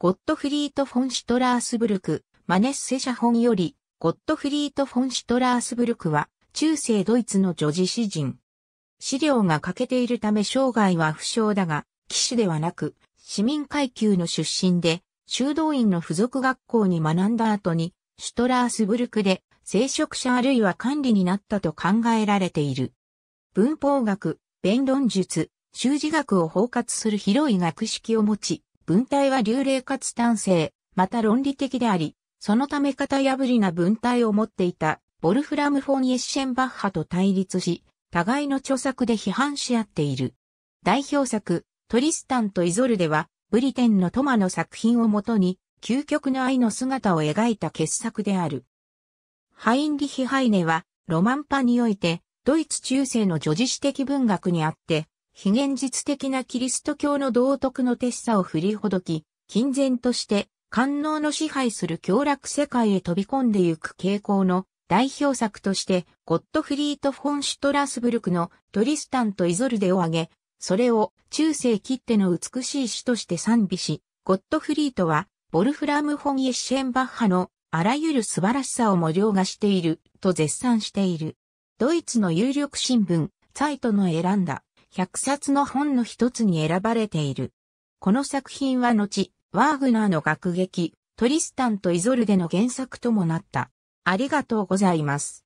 ゴットフリート・フォン・シュトラースブルク、マネッセ社本より、ゴットフリート・フォン・シュトラースブルクは、中世ドイツの女児詩人。資料が欠けているため生涯は不詳だが、騎士ではなく、市民階級の出身で、修道院の付属学校に学んだ後に、シュトラースブルクで、聖職者あるいは管理になったと考えられている。文法学、弁論術、修辞学を包括する広い学識を持ち、文体は流麗かつ単性、また論理的であり、そのため型破りな文体を持っていた、ボルフラム・フォン・エッシェンバッハと対立し、互いの著作で批判し合っている。代表作、トリスタンとイゾルでは、ブリテンのトマの作品をもとに、究極の愛の姿を描いた傑作である。ハインリヒ・ハイネは、ロマンパにおいて、ドイツ中世の女子史的文学にあって、非現実的なキリスト教の道徳の徹さを振りほどき、金然として、官能の支配する享楽世界へ飛び込んでゆく傾向の代表作として、ゴットフリート・フォン・シュトラスブルクのトリスタンとイゾルデを挙げ、それを中世切手の美しい詩として賛美し、ゴットフリートは、ボルフラム・フォン・エッシェンバッハのあらゆる素晴らしさをも凌駕していると絶賛している。ドイツの有力新聞、サイトの選んだ100冊の本の一つに選ばれている。この作品は後、ワーグナーの楽劇、トリスタンとイゾルデの原作ともなった。ありがとうございます。